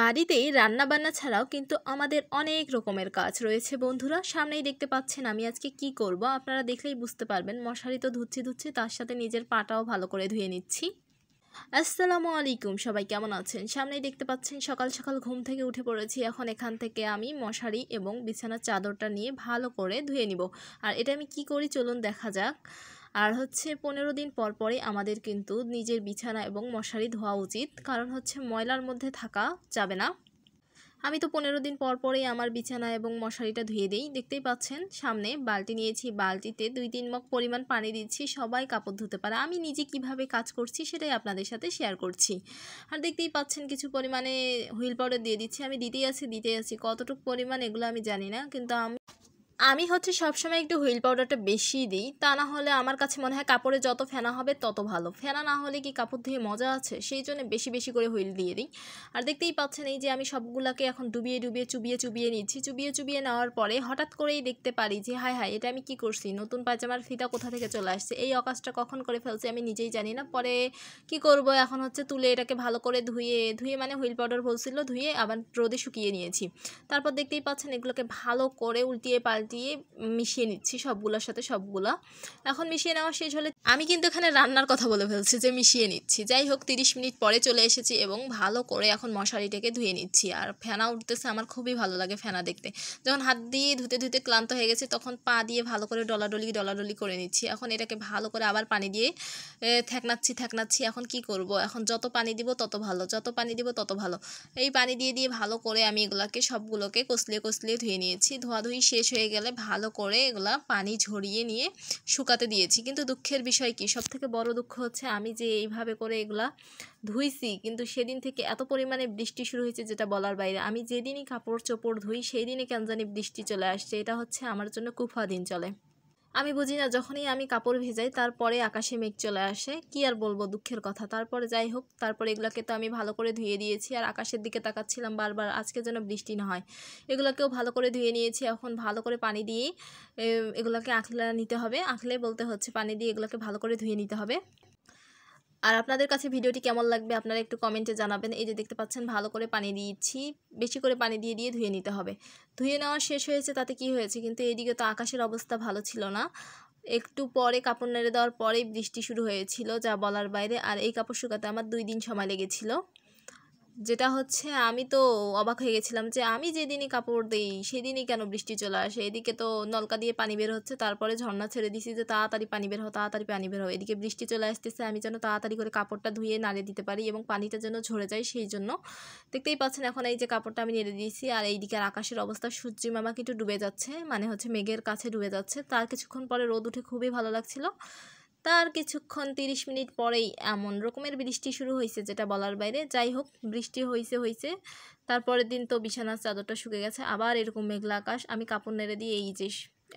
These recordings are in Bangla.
বাড়িতেই রান্নাবান্না ছাড়াও কিন্তু আমাদের অনেক রকমের কাজ রয়েছে বন্ধুরা সামনেই দেখতে পাচ্ছেন আমি আজকে কি করব আপনারা দেখলেই বুঝতে পারবেন মশারি তো ধুচ্ছি ধুচ্ছি তার সাথে নিজের পাটাও ভালো করে ধুয়ে নিচ্ছি আসসালামু আলাইকুম সবাই কেমন আছেন সামনেই দেখতে পাচ্ছেন সকাল সকাল ঘুম থেকে উঠে পড়েছি এখন এখান থেকে আমি মশারি এবং বিছানার চাদরটা নিয়ে ভালো করে ধুয়ে নিব আর এটা আমি কি করি চলুন দেখা যাক আর হচ্ছে পনেরো দিন পর পরে আমাদের কিন্তু নিজের বিছানা এবং মশারি ধোয়া উচিত কারণ হচ্ছে ময়লার মধ্যে থাকা যাবে না আমি তো পনেরো দিন পর পরেই আমার বিছানা এবং মশারিটা ধুয়ে দিই দেখতেই পাচ্ছেন সামনে বালতি নিয়েছি বালতিতে দুই তিন মগ পরিমাণ পানি দিচ্ছি সবাই কাপড় ধুতে পারে আমি নিজে কিভাবে কাজ করছি সেটাই আপনাদের সাথে শেয়ার করছি আর দেখতেই পাচ্ছেন কিছু পরিমাণে হুইল পাউডার দিয়ে দিচ্ছি আমি দিতেই আছি দিতেই আছি কতটুকু পরিমাণ এগুলো আমি জানি না কিন্তু আমি আমি হচ্ছে সবসময় একটু হুইল পাউডারটা বেশি দিই তা না হলে আমার কাছে মনে হয় কাপড়ে যত ফেনা হবে তত ভালো ফেনা না হলে কি কাপড় ধুয়ে মজা আছে সেই জন্য বেশি বেশি করে হুইল দিয়ে দিই আর দেখতেই পাচ্ছেন এই যে আমি সবগুলোকে এখন ডুবিয়ে ডুবিয়ে চুবিয়ে চুবিয়ে নিচ্ছি চুবিয়ে চুবিয়ে নেওয়ার পরে হঠাৎ করেই দেখতে পারি যে হায় হায় এটা আমি কি করছি নতুন পায়জামার ফিতা কোথা থেকে চলে আসছে এই অকাশটা কখন করে ফেলছি আমি নিজেই জানি না পরে কি করব এখন হচ্ছে তুলে এটাকে ভালো করে ধুয়ে ধুয়ে মানে হুইল পাউডার বলছিল ধুয়ে আবার রোদে শুকিয়ে নিয়েছি তারপর দেখতেই পাচ্ছেন এগুলোকে ভালো করে উল্টিয়ে পাল দিয়ে মিশিয়ে নিচ্ছি সবগুলোর সাথে সবগুলো এখন মিশিয়ে নেওয়া শেষ হলে আমি কিন্তু এখানে রান্নার কথা বলে ফেলছি যে মিশিয়ে নিচ্ছি যাই হোক তিরিশ মিনিট পরে চলে এসেছি এবং ভালো করে এখন মশারিটাকে ধুয়ে নিচ্ছি আর ফেনা উঠতেছে আমার খুবই ভালো লাগে ফেনা দেখতে যখন হাত দিয়ে ধুতে ধুতে ক্লান্ত হয়ে গেছে তখন পা দিয়ে ভালো করে ডলাডলি ডলাডলি করে নিচ্ছি এখন এটাকে ভালো করে আবার পানি দিয়ে থ্যাকনাচ্ছি থ্যাকনাচ্ছি এখন কি করব এখন যত পানি দিব তত ভালো যত পানি দিব তত ভালো এই পানি দিয়ে দিয়ে ভালো করে আমি এগুলাকে সবগুলোকে কষলিয়ে কষলে ধুয়ে নিয়েছি ধোয়াধুয়ি শেষ হয়ে গেল গেলে ভালো করে এগুলা পানি ঝরিয়ে নিয়ে শুকাতে দিয়েছি কিন্তু দুঃখের বিষয় কি থেকে বড় দুঃখ হচ্ছে আমি যে এইভাবে করে এগুলা ধুইছি কিন্তু সেদিন থেকে এত পরিমাণে বৃষ্টি শুরু হয়েছে যেটা বলার বাইরে আমি যেদিনই কাপড় চোপড় ধুই সেই দিনই কেন জানি বৃষ্টি চলে আসছে এটা হচ্ছে আমার জন্য কুফা দিন চলে আমি বুঝি না যখনই আমি কাপড় ভেজাই তারপরে আকাশে মেঘ চলে আসে কি আর বলবো দুঃখের কথা তারপরে যাই হোক তারপরে এগুলোকে তো আমি ভালো করে ধুয়ে দিয়েছি আর আকাশের দিকে তাকাচ্ছিলাম বারবার আজকে যেন বৃষ্টি না হয় এগুলোকেও ভালো করে ধুয়ে নিয়েছি এখন ভালো করে পানি দিয়ে এগুলোকে আঁকলে নিতে হবে আঁকলে বলতে হচ্ছে পানি দিয়ে এগুলোকে ভালো করে ধুয়ে নিতে হবে আর আপনাদের কাছে ভিডিওটি কেমন লাগবে আপনারা একটু কমেন্টে জানাবেন এই যে দেখতে পাচ্ছেন ভালো করে পানি দিয়েছি বেশি করে পানি দিয়ে দিয়ে ধুয়ে নিতে হবে ধুয়ে নেওয়া শেষ হয়েছে তাতে কি হয়েছে কিন্তু এদিকে তো আকাশের অবস্থা ভালো ছিল না একটু পরে কাপড় নেড়ে দেওয়ার পরেই বৃষ্টি শুরু হয়েছিল যা বলার বাইরে আর এই কাপড় শুকাতে আমার দুই দিন সময় লেগেছিল যেটা হচ্ছে আমি তো অবাক হয়ে গেছিলাম যে আমি যেদিনই কাপড় দিই সেদিনই কেন বৃষ্টি চলে আসে এদিকে তো নলকা দিয়ে পানি বের হচ্ছে তারপরে ঝর্ণা ছেড়ে দিছি যে তাড়াতাড়ি পানি বের হো তাড়াতাড়ি পানি বের হো এদিকে বৃষ্টি চলে আসতেছে আমি যেন তাড়াতাড়ি করে কাপড়টা ধুয়ে নাড়ে দিতে পারি এবং পানিটা যেন ঝরে যায় সেই জন্য দেখতেই পাচ্ছেন এখন এই যে কাপড়টা আমি নেড়ে দিয়েছি আর এইদিকে আর আকাশের অবস্থা সূর্যি মামা কিন্তু ডুবে যাচ্ছে মানে হচ্ছে মেঘের কাছে ডুবে যাচ্ছে তার কিছুক্ষণ পরে রোদ উঠে খুবই ভালো লাগছিলো তার কিছুক্ষণ তিরিশ মিনিট পরেই এমন রকমের বৃষ্টি শুরু হয়েছে যেটা বলার বাইরে যাই হোক বৃষ্টি হয়েছে হয়েছে তারপরের দিন তো বিছানার চাদরটা শুকে গেছে আবার এরকম মেঘলা আকাশ আমি কাপড় নেড়ে দিয়ে এই যে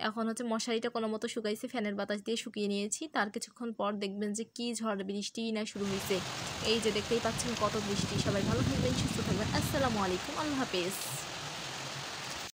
এখন হচ্ছে মশারিটা কোনো মতো শুকাইছে ফ্যানের বাতাস দিয়ে শুকিয়ে নিয়েছি তার কিছুক্ষণ পর দেখবেন যে কি ঝড় বৃষ্টি না শুরু হয়েছে এই যে দেখতেই পাচ্ছেন কত বৃষ্টি সবাই ভালো থাকবেন সুস্থ থাকবেন আসসালামু আলাইকুম আল্লাহ হাফেজ